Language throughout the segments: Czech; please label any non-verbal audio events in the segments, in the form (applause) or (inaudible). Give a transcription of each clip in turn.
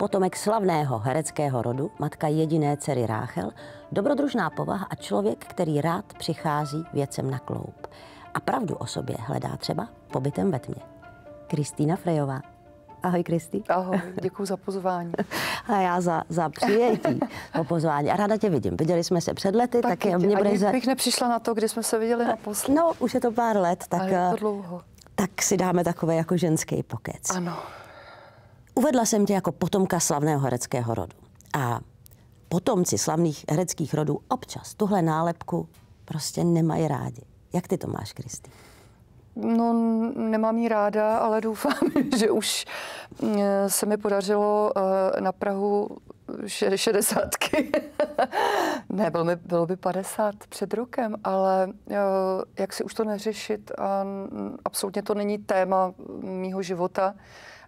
Potomek slavného hereckého rodu, matka jediné dcery Ráchel, dobrodružná povaha a člověk, který rád přichází věcem na kloup. A pravdu o sobě hledá třeba pobytem ve tmě. Kristýna Frejová. Ahoj, Kristý. Ahoj, děkuji za pozvání. (laughs) A já za, za přijetí o pozvání. A ráda tě vidím. Viděli jsme se před lety, tak, tak mě bude Za... nepřišla na to, kdy jsme se viděli naposled. No, už je to pár let, tak... Ale je to eh, dlouho. Tak si dáme takové jako ženský pokec. Ano. Uvedla jsem tě jako potomka slavného hereckého rodu. A potomci slavných hereckých rodů občas tuhle nálepku prostě nemají rádi. Jak ty to máš, Kristý? No, nemám ji ráda, ale doufám, (laughs) že už mm, se mi podařilo eh, na Prahu šedesátky. (laughs) ne, bylo, by, bylo by 50 před rokem, ale eh, jak si už to neřešit, a absolutně to není téma mýho života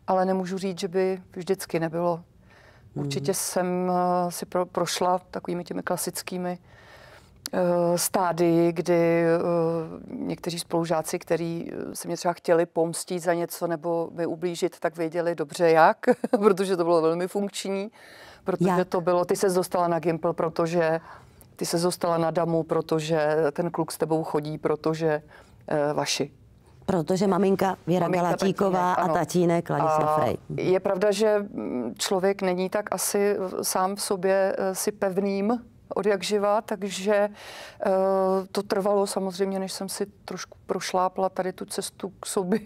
ale nemůžu říct, že by vždycky nebylo. Určitě hmm. jsem eh, si pro, prošla takovými těmi klasickými eh, stádii, kdy eh, někteří spolužáci, kteří se mě třeba chtěli pomstit za něco nebo mi ublížit, tak věděli dobře jak, (laughs) protože to bylo velmi funkční, protože jak? to bylo, ty se dostala na Gimpl, protože ty se dostala na Damu, protože ten kluk s tebou chodí, protože vaši. Protože maminka Věra maminka Galatíková tatínek, a tatínek Ladislav Frej. Je pravda, že člověk není tak asi sám v sobě eh, si pevným od jak živa, takže eh, to trvalo samozřejmě, než jsem si trošku prošlápla tady tu cestu k sobě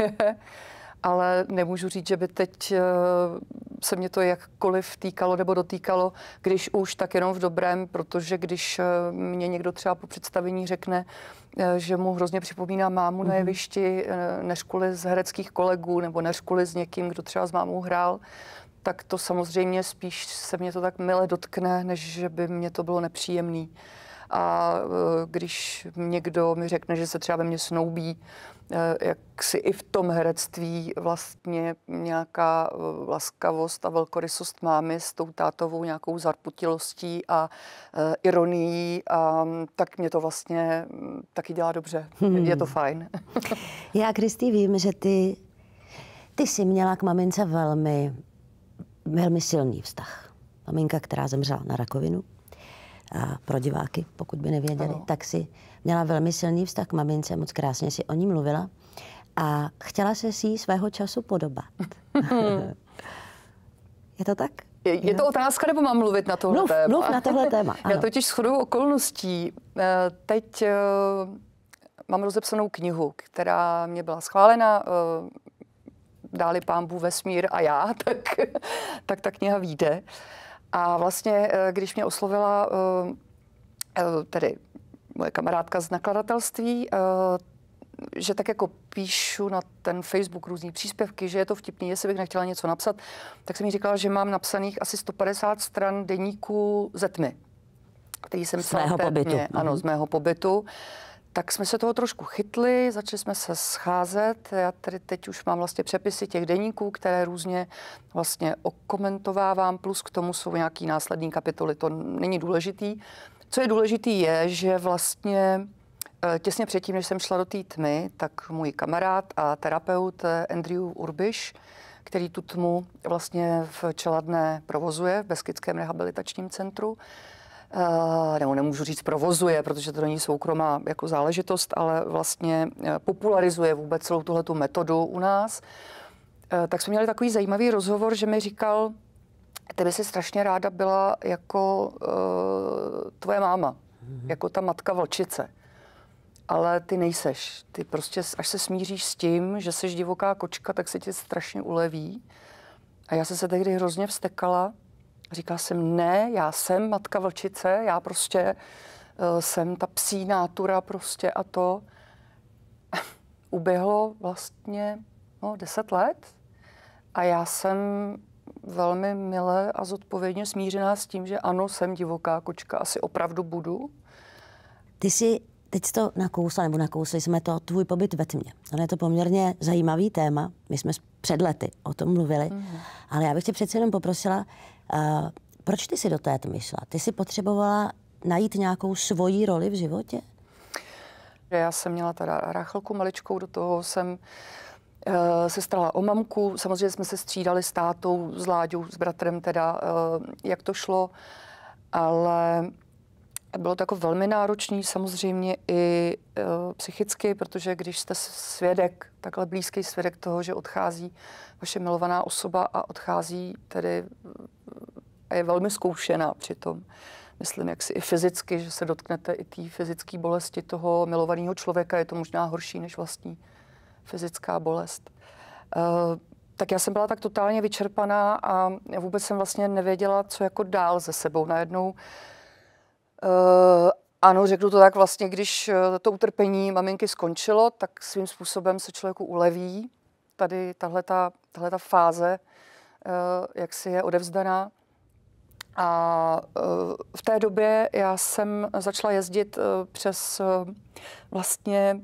ale nemůžu říct, že by teď eh, se mě to jakkoliv týkalo nebo dotýkalo, když už, tak jenom v dobrém, protože když eh, mě někdo třeba po představení řekne, eh, že mu hrozně připomíná mámu mm-hmm. na mhm. jevišti, než kvůli z hereckých kolegů nebo než kvůli s někým, kdo třeba s mámou hrál, tak to samozřejmě spíš se mě to tak mile dotkne, než že by mě to bylo nepříjemný. A když někdo mi řekne, že se třeba ve mně snoubí, Eh, jak si i v tom herectví vlastně nějaká eh, laskavost a velkorysost máme, s tou tátovou nějakou zarputilostí a eh, ironií a mm, tak mě to vlastně mm, taky dělá dobře. Hmm. Je to fajn. (laughs) Já, Kristý, vím, že ty, ty jsi měla k mamince velmi, velmi silný vztah. Maminka, která zemřela na rakovinu, a pro diváky, pokud by nevěděli, ano. tak si měla velmi silný vztah k mamince, moc krásně si o ní mluvila a chtěla se si svého času podobat. (laughs) Je to tak? Je, je to otázka, nebo mám mluvit na tohle mluv, téma? Mluv na tohle téma, (laughs) ano. Já totiž shodou okolností eh, teď eh, mám rozepsanou knihu, která mě byla schválena, eh, dáli pámbu vesmír a já, (laughs) tak, tak ta kniha vyjde. A vlastně, eh, když mě oslovila eh, eh, tedy moje kamarádka z nakladatelství, že tak jako píšu na ten Facebook různý příspěvky, že je to vtipný, jestli bych nechtěla něco napsat, tak jsem mi říkala, že mám napsaných asi 150 stran deníku ze tmy, který jsem mhm. z mého pobytu. Ano, z mého pobytu tak jsme se toho trošku chytli, začali jsme se scházet. Já tady teď už mám vlastně přepisy těch deníků, které různě vlastně okomentovávám, plus k tomu jsou nějaký následní kapitoly, to není důležitý. Co je důležitý je, že vlastně eh, těsně předtím, než jsem šla do té tmy, tak můj kamarád a terapeut eh, Andrew Urbiš, který tu tmu vlastně v Čeladné provozuje v Beskidském rehabilitačním centru, Eh, nebo nemůžu říct provozuje, protože to není soukromá jako záležitost, ale vlastně eh, popularizuje vůbec celou tuhle metodu u nás, eh, tak jsme měli takový zajímavý rozhovor, že mi říkal, ty by si strašně ráda byla jako uh, tvoje máma, mm-hmm. jako ta matka vlčice. Ale ty nejseš. Ty prostě, až se smíříš s tím, že jsi divoká kočka, tak se ti strašně uleví. A já jsem se tehdy hrozně vstekala, Říkala jsem, ne, já jsem matka vlčice, já prostě eh, jsem ta psí nátura prostě a to. (laughs) Uběhlo vlastně no, deset let a já jsem velmi milé a zodpovědně smířená s tím, že ano, jsem divoká kočka, asi opravdu budu. Ty jsi teď to nakousla, nebo nakousli jsme to, tvůj pobyt ve tmě. Ale je to poměrně zajímavý téma, my jsme před lety o tom mluvili, mm-hmm. ale já bych tě přece jenom poprosila, Eh, proč ty si do té tmy šla? Ty si potřebovala najít nějakou svoji roli v životě? Já jsem měla teda rachelku maličkou, do toho jsem eh, se stala o mamku. Samozřejmě jsme se střídali s tátou, s Láďou, s bratrem teda, eh, jak to šlo. Ale bylo to jako velmi náročný samozřejmě i psychicky, protože když jste svědek, takhle blízký svědek toho, že odchází vaše milovaná osoba a odchází tedy a je velmi zkoušená přitom. Myslím, jak si i fyzicky, že se dotknete i té fyzické bolesti toho milovaného člověka, je to možná horší než vlastní fyzická bolest. E, tak já jsem byla tak totálně vyčerpaná a já vůbec jsem vlastně nevěděla, co jako dál ze sebou. Najednou e, ano, řeknu to tak vlastně, když eh, to utrpení maminky skončilo, tak svým způsobem se člověku uleví. Tady tahle ta fáze, jak si je odevzdaná. A eh, v té době já jsem začala jezdit eh, přes eh, vlastně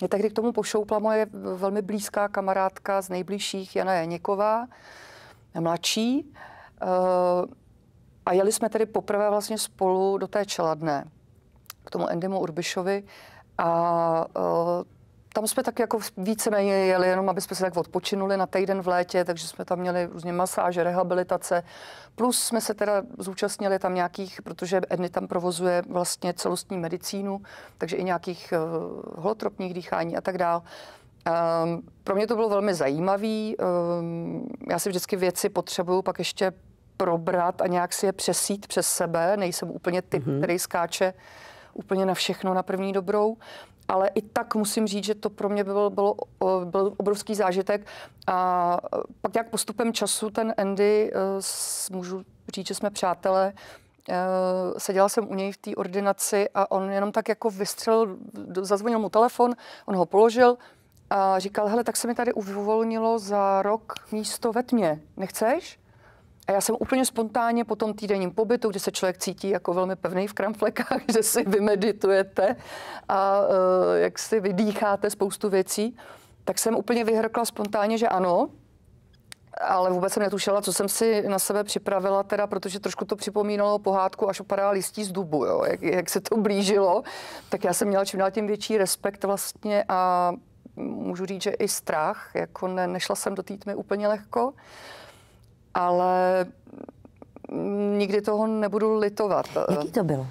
mě tehdy k tomu pošoupla moje velmi blízká kamarádka z nejbližších, Jana Janěková, mladší. A jeli jsme tedy poprvé vlastně spolu do té čeladné, k tomu Endymu Urbišovi. A tam jsme tak jako víceméně jeli, jenom aby jsme se tak odpočinuli na týden v létě, takže jsme tam měli různě masáže, rehabilitace. Plus jsme se teda zúčastnili tam nějakých, protože Edny tam provozuje vlastně celostní medicínu, takže i nějakých uh, holotropních dýchání a tak dále. Um, pro mě to bylo velmi zajímavé. Um, ehm, já si vždycky věci potřebuju pak ještě probrat a nějak si je přesít přes sebe. Nejsem úplně typ, mm-hmm. který skáče úplně na všechno na první dobrou ale i tak musím říct, že to pro mě bylo, bylo, byl obrovský zážitek. A e, pak jak postupem času ten Andy, e, můžu říct, že jsme přátelé, e, seděla jsem u něj v té ordinaci a on jenom tak jako vystřelil, zazvonil mu telefon, on ho položil a říkal, hele, tak se mi tady uvolnilo za rok místo ve tmě, nechceš? A já jsem úplně spontánně po tom týdenním pobytu, kdy se člověk cítí jako velmi pevný v kramflekách, (laughs) že si vymeditujete a uh, jak si vydýcháte spoustu věcí, tak jsem úplně vyhrkla spontánně, že ano, ale vůbec jsem netušila, co jsem si na sebe připravila, teda, protože trošku to připomínalo pohádku, až opadá listí z dubu, jo, jak, jak se to blížilo. Tak já jsem měla čím dál tím větší respekt vlastně a můžu říct, že i strach, jako ne, nešla jsem do té úplně lehko. Uh, ale nikdy toho nebudu litovat. Jaký to bylo?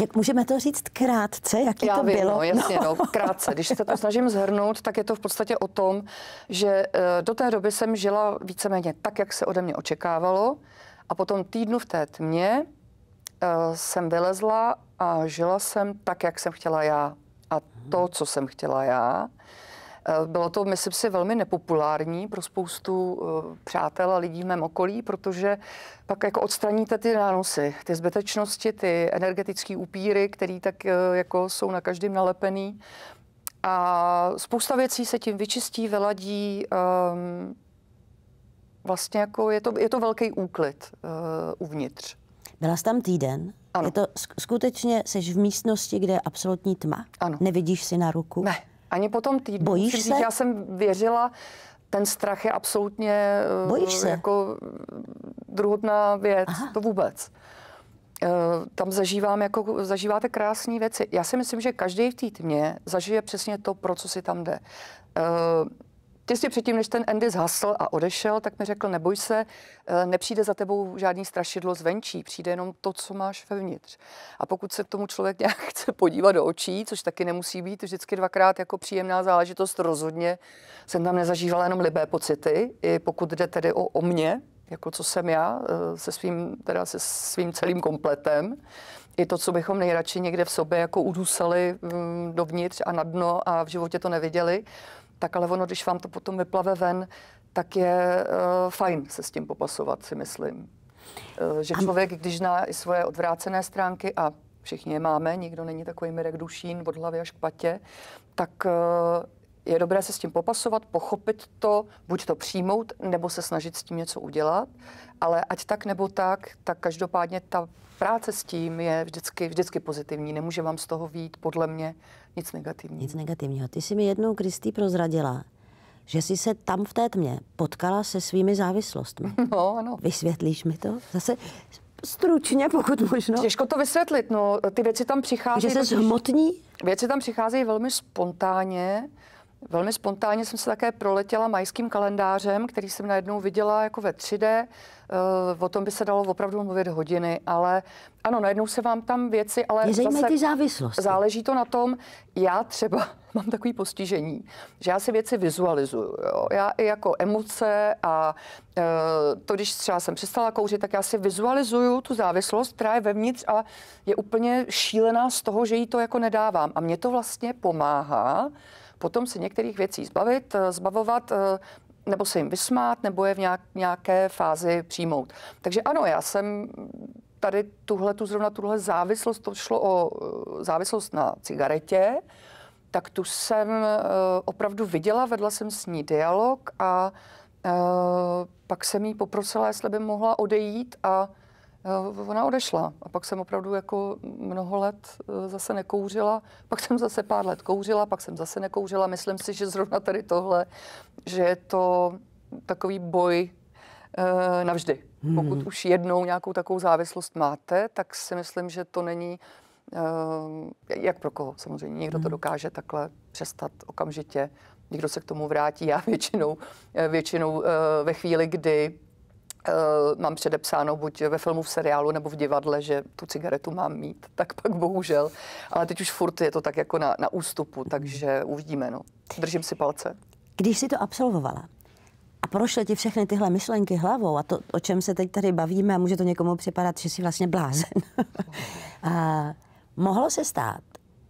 Jak můžeme to říct krátce, jaký Já to vím, bylo? No, jasně, no. no, (laughs) krátce. Když se to snažím zhrnout, tak je to v podstatě o tom, že eh, do té doby jsem žila víceméně tak, jak se ode mě očekávalo. A potom týdnu v té tmě eh, jsem vylezla a žila jsem tak, jak jsem chtěla já. A to, co jsem chtěla já, Eh, bylo to, myslím si, velmi nepopulární pro spoustu eh, přátel a lidí v mém okolí, protože pak jako odstraníte ty nánosy, ty zbytečnosti, ty energetické upíry, které tak eh, jako jsou na každém nalepený. A spousta věcí se tím vyčistí, vyladí. Um, vlastně jako je to, je to velký úklid uh, uvnitř. Byla jsi tam týden? Ano. Je to skutečně, jsi v místnosti, kde je absolutní tma? Ano. Nevidíš si na ruku? Ne. Ani po tom týdnu. Bojíš říct, se? Já jsem věřila, ten strach je absolutně eh, Bojíš se? jako druhotná věc, Aha. to vůbec. Eh, tam zažívám jako, zažíváte krásné věci. Já si myslím, že každý v té tmě zažije přesně to, pro co si tam jde. Eh, Těsně předtím, než ten Andy zhasl a odešel, tak mi řekl, neboj se, eh, nepřijde za tebou žádný strašidlo zvenčí, přijde jenom to, co máš vevnitř. A pokud se tomu člověk (laughs) nějak chce podívat do očí, což taky nemusí být vždycky dvakrát jako příjemná záležitost, rozhodně jsem tam nezažívala jenom libé pocity, i pokud jde tedy o, o mě, jako co jsem já, eh, se svým, teda se svým celým kompletem. I to, co bychom nejradši někde v sobě jako udusali mm, dovnitř a na dno a v životě to neviděli, tak ale ono, když vám to potom vyplave ven, tak je uh, fajn se s tím popasovat, si myslím. Uh, že člověk, když zná i svoje odvrácené stránky a všichni je máme, nikdo není takový Mirek Dušín od hlavy až k patě, tak uh, je dobré se s tím popasovat, pochopit to, buď to přijmout, nebo se snažit s tím něco udělat. Ale ať tak nebo tak, tak každopádně ta práce s tím je vždycky, vždycky pozitivní. Nemůže vám z toho vít podle mě nic negativního. Nic negativního. Ty jsi mi jednou, Kristý, prozradila, že jsi se tam v té tmě potkala se svými závislostmi. (laughs) No, ano. Vysvětlíš mi to? Zase stručně, pokud možno. Těžko to vysvětlit, no, ty věci tam přicházejí... Že se zhmotní? Věci tam přicházejí velmi spontánně Velmi spontánně jsem se také proletěla majským kalendářem, který jsem najednou viděla jako ve 3D. Eh, o tom by se dalo opravdu mluvit hodiny, ale ano, najednou se vám tam věci, ale Mě zase ty závislosti. záleží to na tom, já třeba (laughs) mám takový postižení, že já si věci vizualizuju. Jo. Já i jako emoce a e, to, když třeba jsem přestala kouřit, tak já si vizualizuju tu závislost, která je vevnitř a je úplně šílená z toho, že jí to jako nedávám. A mě to vlastně pomáhá potom se některých věcí zbavit, eh, zbavovat eh, nebo se jim vysmát, nebo je v nějak, nějaké fázi přijmout. Takže ano, já jsem tady tuhle, tu zrovna tuhle závislost, to šlo o eh, závislost na cigaretě, tak tu jsem opravdu viděla, vedla jsem s ní dialog a pak jsem jí poprosila, jestli by mohla odejít a Eh, ona odešla a pak jsem opravdu jako mnoho let eh, zase nekouřila, pak jsem zase pár let kouřila, pak jsem zase nekouřila. Myslím si, že zrovna tady tohle, že je to takový boj eh, navždy. Hmm. Pokud už jednou nějakou takovou závislost máte, tak si myslím, že to není jak pro koho samozřejmě. Někdo to hmm. dokáže takhle přestat okamžitě, někdo se k tomu vrátí. Já většinou, většinou ve chvíli, kdy Uh, mám předepsáno buď ve filmu, v seriálu nebo v divadle, že tu cigaretu mám mít, (laughs) tak pak bohužel. Ale teď už furt je to tak jako na, na ústupu, takže uvidíme. No. Držím si palce. Když jsi to absolvovala a prošly ti všechny tyhle myšlenky hlavou a to, o čem se teď tady bavíme, a může to někomu připadat, že jsi vlastně blázen. (laughs) a mohlo se stát,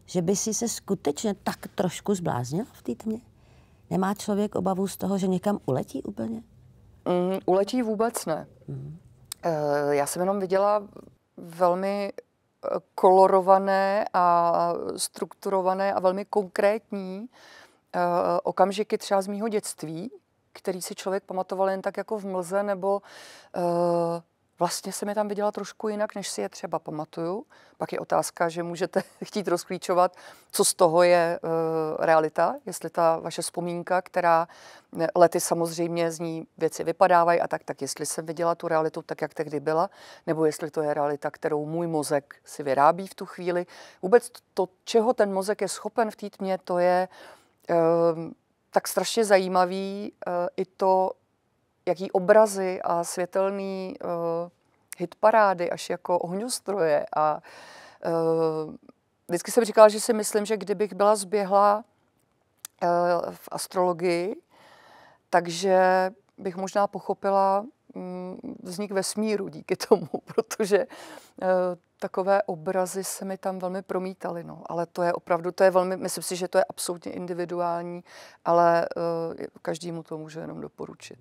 že by si se skutečně tak trošku zbláznila v té tmě? Nemá člověk obavu z toho, že někam uletí úplně? Mm, uletí vůbec ne. Mm. E, já jsem jenom viděla velmi eh, kolorované a strukturované a velmi konkrétní e, okamžiky třeba z mého dětství, který si člověk pamatoval jen tak jako v mlze nebo e, vlastně se mi tam viděla trošku jinak, než si je třeba pamatuju. Pak je otázka, že můžete (laughs) chtít rozklíčovat, co z toho je e, realita, jestli ta vaše vzpomínka, která eh, lety samozřejmě z ní věci vypadávají a tak, tak jestli jsem viděla tu realitu tak, jak tehdy byla, nebo jestli to je realita, kterou můj mozek si vyrábí v tu chvíli. Vůbec to, čeho ten mozek je schopen v té tmě, to je e, tak strašně zajímavý e, i to, jaký obrazy a světelný uh, hitparády až jako ohňostroje a uh, vždycky jsem říkala, že si myslím, že kdybych byla zběhla uh, v astrologii, takže bych možná pochopila mm, vznik vesmíru díky tomu, (laughs) protože uh, takové obrazy se mi tam velmi promítaly. No. Ale to je opravdu, to je velmi, myslím si, že to je absolutně individuální, ale uh, každému to můžu jenom doporučit.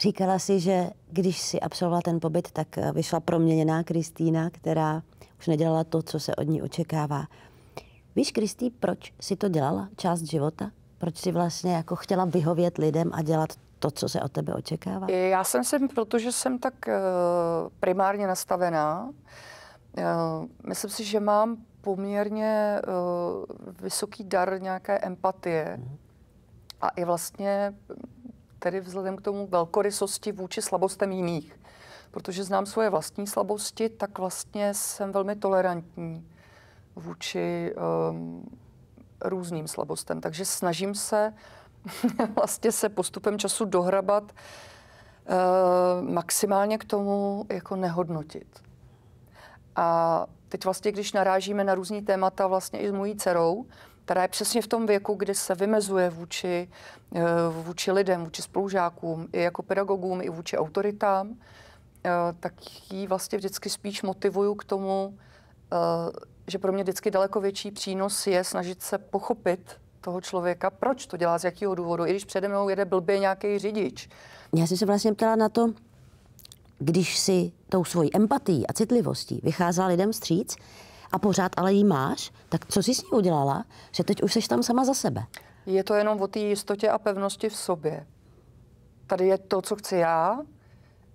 Říkala si, že když si absolvovala ten pobyt, tak eh, vyšla proměněná Kristýna, která už nedělala to, co se od ní očekává. Víš, Kristý, proč si to dělala část života? Proč si vlastně jako chtěla vyhovět lidem a dělat to, co se od tebe očekává? Eh, já jsem si, protože jsem tak eh, primárně nastavená. Myslím si, že mám poměrně vysoký dar nějaké empatie. Mhm. A i vlastně tedy vzhledem k tomu velkorysosti vůči slabostem jiných. Protože znám svoje vlastní slabosti, tak vlastně jsem velmi tolerantní vůči um, různým slabostem. Takže snažím se (laughs) vlastně se postupem času dohrabat uh, maximálně k tomu jako nehodnotit. A teď vlastně, když narážíme na různý témata vlastně i s mojí dcerou, která je přesně v tom věku, kdy se vymezuje vůči, eh, vůči lidem, vůči spolužákům, i jako pedagogům, i vůči autoritám, eh, tak ji vlastně vždycky spíš motivuju k tomu, eh, že pro mě vždycky daleko větší přínos je snažit se pochopit toho člověka, proč to dělá, z jakého důvodu, i když přede mnou jede blbě nějaký řidič. Já jsem se vlastně ptala na to, když si tou svojí empatií a citlivostí vycházela lidem vstříc, a pořád ale ji máš, tak co jsi s ní udělala, že teď už jsi tam sama za sebe? Je to jenom o té jistotě a pevnosti v sobě. Tady je to, co chci já,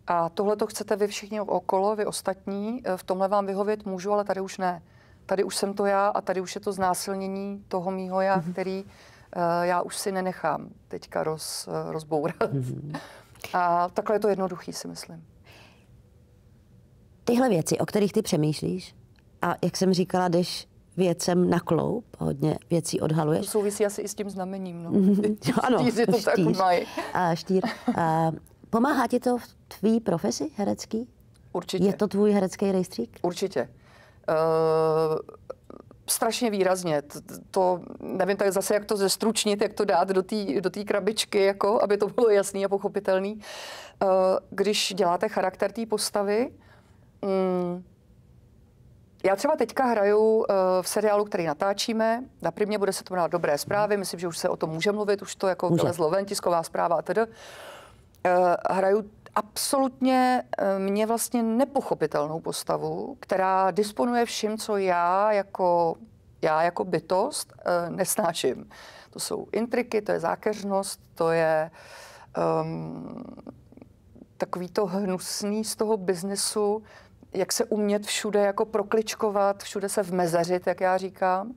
a tohle to chcete vy všichni okolo, vy ostatní. E, v tomhle vám vyhovět můžu, ale tady už ne. Tady už jsem to já a tady už je to znásilnění toho mýho já, mm-hmm. který uh, já už si nenechám teďka roz, uh, rozbourat. Mm-hmm. A takhle je to jednoduchý, si myslím. Tyhle věci, o kterých ty přemýšlíš, a jak jsem říkala, jdeš věcem na kloup, hodně věcí odhaluješ. To souvisí asi i s tím znamením, no. no (laughs) ano, Štíři to štíř. tak mají. A štír. A pomáhá ti to v tvý profesi herecký? Určitě. Je to tvůj herecký rejstřík? Určitě. Uh, strašně výrazně. To, to, nevím tak zase, jak to zestručnit, jak to dát do té do krabičky, jako, aby to bylo jasný a pochopitelný. Uh, když děláte charakter té postavy, mm, já třeba teďka hraju eh, v seriálu, který natáčíme. Na primě bude se to na Dobré zprávy, myslím, že už se o tom může mluvit, už to jako vylezlo ven, tisková zpráva a tedy. Eh, hraju absolutně eh, mě vlastně nepochopitelnou postavu, která disponuje vším, co já jako, já jako bytost nesnáším. To jsou intriky, to je zákeřnost, to je um, takový to hnusný z toho biznesu, jak se umět všude jako prokličkovat, všude se vmezeřit, jak já říkám.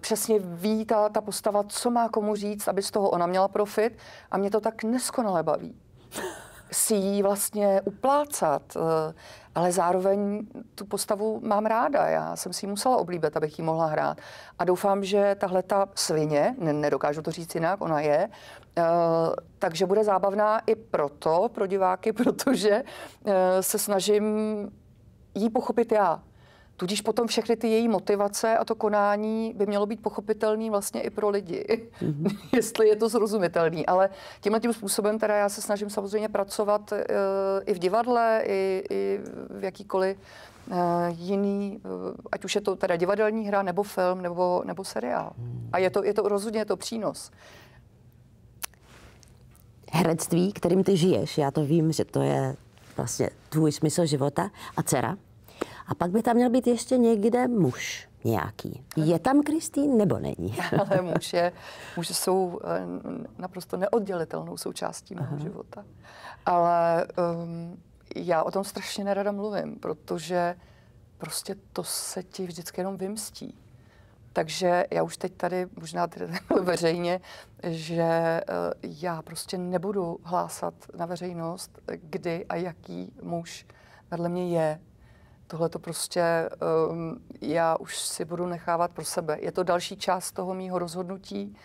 Přesně ví ta, ta postava, co má komu říct, aby z toho ona měla profit a mě to tak neskonale baví si ji vlastně uplácat, eh, ale zároveň tu postavu mám ráda. Já jsem si ji musela oblíbit, abych ji mohla hrát. A doufám, že tahle ta svině, nedokážu to říct jinak, ona je, eh, takže bude zábavná i proto, pro diváky, (laughs) protože eh, se snažím jí pochopit já. Tudíž potom všechny ty její motivace a to konání by mělo být pochopitelný vlastně i pro lidi, mm-hmm. (laughs) jestli je to zrozumitelný. Ale tímhle tím způsobem teda já se snažím samozřejmě pracovat uh, i v divadle, i, i v jakýkoliv eh, jiný, eh, ať už je to teda divadelní hra, nebo film, nebo, nebo seriál. Hmm. A je to, je to rozhodně je to přínos. Herectví, kterým ty žiješ, já to vím, že to je vlastně tvůj smysl života. A dcera? A pak by tam měl být ještě někde muž nějaký. Je tam Kristýn nebo není? (laughs) Ale muž je, muž jsou eh, naprosto neoddělitelnou součástí mého Aha. života. Ale um, já o tom strašně nerada mluvím, protože prostě to se ti vždycky jenom vymstí. Takže já už teď tady, možná tady veřejně, že eh, já prostě nebudu hlásat na veřejnost, kdy a jaký muž vedle mě je, Tohle to prostě um, já už si budu nechávat pro sebe. Je to další část toho mýho rozhodnutí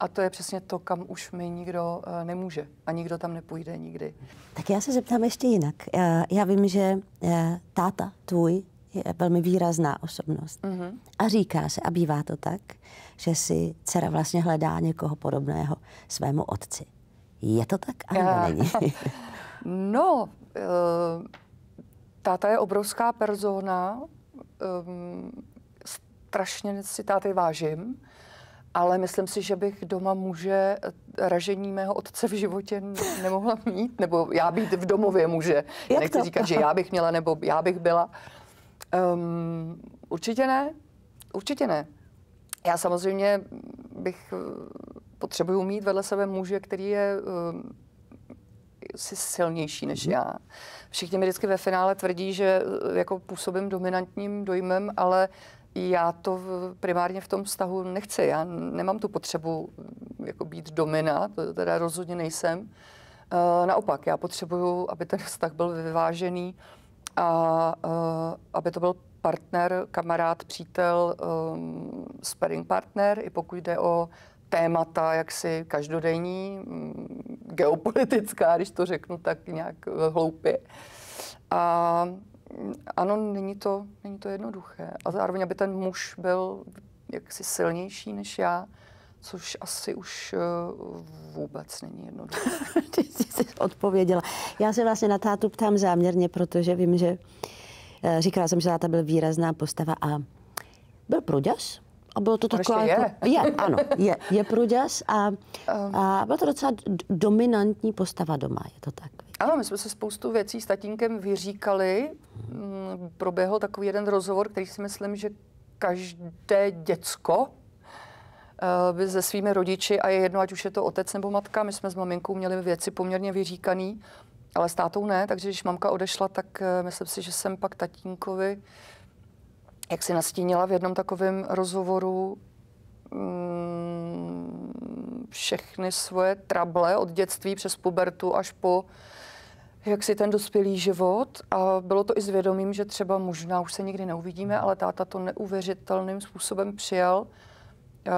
a to je přesně to, kam už mi nikdo uh, nemůže a nikdo tam nepůjde nikdy. Tak já se zeptám ještě jinak. Já, já vím, že uh, táta tvůj je velmi výrazná osobnost. Mm-hmm. A říká se, a bývá to tak, že si dcera vlastně hledá někoho podobného svému otci. Je to tak, a eh, není? (laughs) no, uh, Táta je obrovská persona, um, strašně si táty vážím, ale myslím si, že bych doma muže ražení mého otce v životě nemohla mít, nebo já být v domově muže. Jak Nechci to? říkat, že já bych měla, nebo já bych byla. Um, určitě ne, určitě ne. Já samozřejmě bych eh, potřebuju mít vedle sebe muže, který je um, jsi silnější než mhm. já. Všichni mi vždycky ve finále tvrdí, že eh, jako působím dominantním dojmem, ale já to v, primárně v tom vztahu nechci. Já nemám tu potřebu mm, jako být domina, to teda rozhodně nejsem. E, naopak, já potřebuju, aby ten vztah byl vyvážený a e, aby to byl partner, kamarád, přítel, um, ehm, sparring partner, i pokud jde o témata jaksi každodenní, mm, geopolitická, když to řeknu tak nějak eh, hloupě. A mm, ano, není to, není to jednoduché. A zároveň, aby ten muž byl jaksi silnější než já, což asi už eh, vůbec není jednoduché. (laughs) Ty jsi odpověděla. Já se vlastně na tátu ptám záměrně, protože vím, že eh, říkala jsem, že táta byl výrazná postava a byl pruďař, a bylo to taková... Prostě jako, je. ano, je, je průděz a, a byla to docela dominantní postava doma, je to tak. Ano, my jsme se spoustu věcí s tatínkem vyříkali. Mm, proběhl takový jeden rozhovor, který si myslím, že každé děcko eh, by se svými rodiči, a je jedno, ať už je to otec nebo matka, my jsme s maminkou měli věci poměrně vyříkaný, ale s tátou ne, takže když mamka odešla, tak eh, myslím si, že jsem pak tatínkovi jak si nastínila v jednom takovém rozhovoru, mm, všechny svoje trable od dětství přes pubertu až po jak si ten dospělý život a bylo to i zvědomím, že třeba možná už se nikdy neuvidíme, ale táta to neuvěřitelným způsobem přijal. Eh,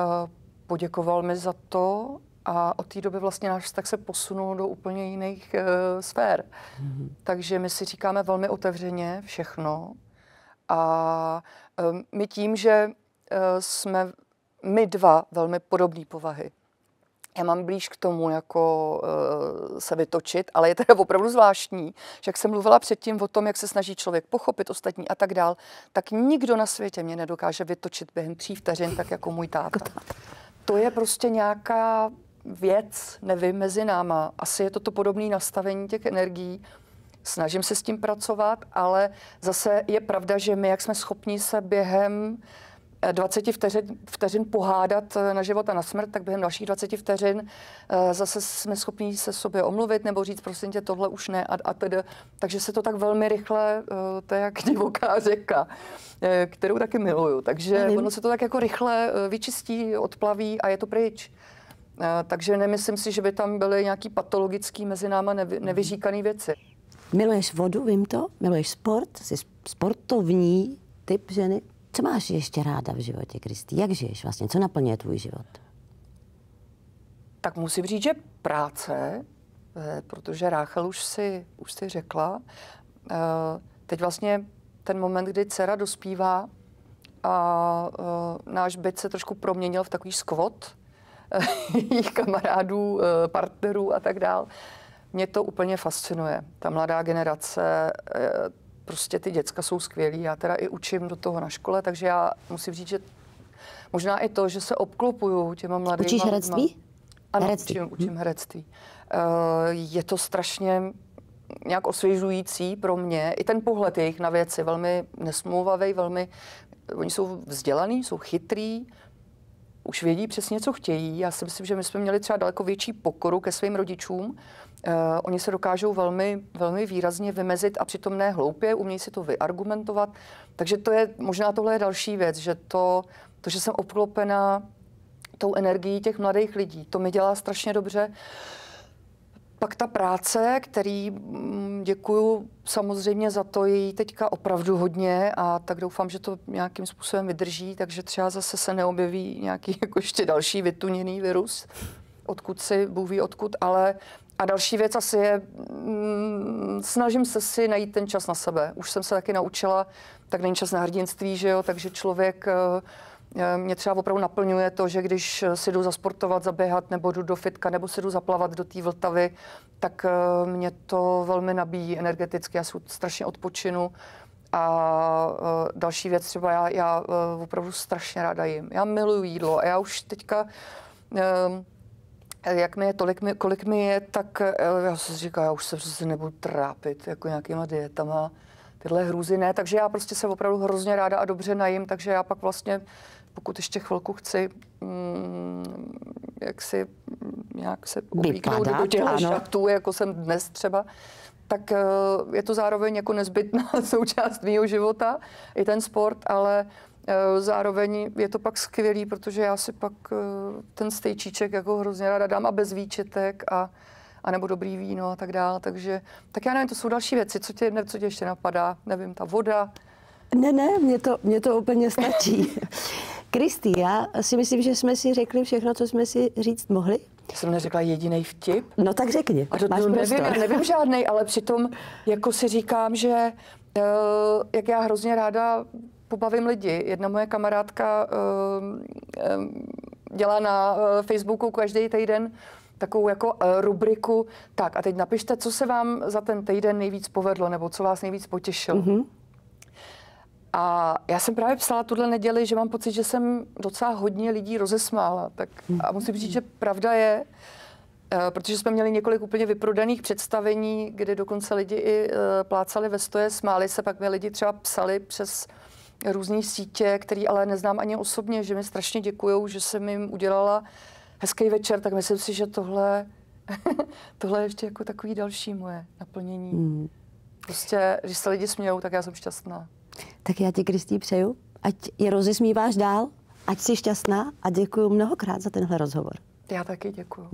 poděkoval mi za to a od té doby vlastně náš tak se posunul do úplně jiných uh, sfér. Mm-hmm. Takže my si říkáme velmi otevřeně všechno, a my tím, že eh, jsme my dva velmi podobné povahy, já mám blíž k tomu jako uh, se vytočit, ale je teda opravdu zvláštní, že jak jsem mluvila předtím o tom, jak se snaží člověk pochopit ostatní a tak dál, tak nikdo na světě mě nedokáže vytočit během tří vteřin, tak jako můj táta. Jako to je prostě nějaká věc, nevím, mezi náma. Asi je to to podobné nastavení těch energií, Snažím se s tím pracovat, ale zase je pravda, že my, jak jsme schopni se během 20 eh, vteřin, vteřin pohádat eh, na život a na smrt, tak během dalších 20 vteřin eh, zase jsme schopni se sobě omluvit nebo říct, prosím tě, tohle už ne a, a tedy. Takže se to tak velmi rychle, to je jak (laughs) divoká řeka, kterou taky miluju. Takže Nevím. ono se to tak jako rychle vyčistí, odplaví a je to pryč. Takže nemyslím si, že by tam byly nějaký patologický mezi náma nevy, nevyříkaný věci. Miluješ vodu, vím to, miluješ sport, jsi sportovní typ ženy. Co máš ještě ráda v životě, Kristý? Jak žiješ vlastně? Co naplňuje tvůj život? Tak musím říct, že práce, eh, protože Ráchel už si, už si řekla. Eh, teď vlastně ten moment, kdy dcera dospívá a eh, náš byt se trošku proměnil v takový skvot (laughs) jejich kamarádů, partnerů a tak dále, mě to úplně fascinuje. Ta mladá generace, eh, prostě ty děcka jsou skvělí. Já teda i učím do toho na škole, takže já musím říct, že možná i to, že se obklopuju těma mladými. Učíš herectví? Ano, herectví. učím, učím hmm. herectví. Eh, je to strašně nějak osvěžující pro mě. I ten pohled jejich na věci velmi nesmlouvavý, velmi... Oni jsou vzdělaný, jsou chytrý, už vědí přesně, co chtějí. Já si myslím, že my jsme měli třeba daleko větší pokoru ke svým rodičům. Uh, oni se dokážou velmi, velmi výrazně vymezit a přitom ne hloupě, umějí si to vyargumentovat. Takže to je, možná tohle je další věc, že to, to že jsem obklopená tou energií těch mladých lidí, to mi dělá strašně dobře. Uh, pak ta práce, který mm, děkuju samozřejmě za to, je jí teďka opravdu hodně a tak doufám, že to nějakým způsobem vydrží, takže třeba zase se neobjeví nějaký (laughs) jako ještě další vytuněný virus, odkud si, Bůh ví odkud, ale a další věc asi je, mm, snažím se si najít ten čas na sebe. Už jsem se taky naučila, tak není čas na hrdinství, že jo, takže člověk uh, Eh, mě třeba opravdu naplňuje to, že když eh, si jdu zasportovat, zaběhat nebo jdu do fitka nebo si jdu zaplavat do té Vltavy, tak eh, mě to velmi nabíjí energeticky. Já jsem strašně odpočinu. A další věc třeba já, já opravdu strašně ráda jim. Já miluji jídlo a já už teďka jak mi je, tolik mi, kolik mi je, tak já si říkám, já už se prostě nebudu trápit jako nějakýma dietama, tyhle hrůzy ne, takže já prostě se opravdu hrozně ráda a dobře najím, takže já pak vlastně pokud ještě chvilku chci mm, jak si mm, nějak se oblíknout do těch šatů, jako jsem dnes třeba, tak eh, je to zároveň jako nezbytná (laughs) součást mého života, i ten sport, ale eh, zároveň je to pak skvělý, protože já si pak eh, ten stejčíček jako hrozně ráda dám a bez výčetek a, a nebo dobrý víno a tak dále, takže tak já nevím, to jsou další věci, co tě, ne, co tě ještě napadá, nevím, ta voda. Ne, ne, mě to, mě to úplně (laughs) stačí. Kristý, já si myslím, že jsme si řekli všechno, co jsme si říct mohli. Jsem neřekla jediný vtip. No tak řekni. A to, no, to nevím, nevím žádný, ale přitom jako si říkám, že eh, jak já hrozně ráda pobavím lidi. Jedna moje kamarádka eh, eh, dělá na Facebooku každý týden takovou jako rubriku. Tak a teď napište, co se vám za ten týden nejvíc povedlo, nebo co vás nejvíc potěšilo. Mm-hmm. A já jsem právě psala tuhle neděli, že mám pocit, že jsem docela hodně lidí rozesmála. Tak, hmm. a musím říct, že pravda je, eh, protože jsme měli několik úplně vyprodaných představení, kde dokonce lidi i eh, plácali ve stoje, smáli se, pak mi lidi třeba psali přes různé sítě, který ale neznám ani osobně, že mi strašně děkují, že jsem jim udělala hezký večer, tak myslím si, že tohle, (laughs) tohle je ještě jako takový další moje naplnění. Hmm. Prostě, když se lidi smějou, tak já jsem šťastná. Tak já ti, Kristý, přeju, ať je rozesmíváš dál, ať jsi šťastná a děkuji mnohokrát za tenhle rozhovor. Já taky děkuji.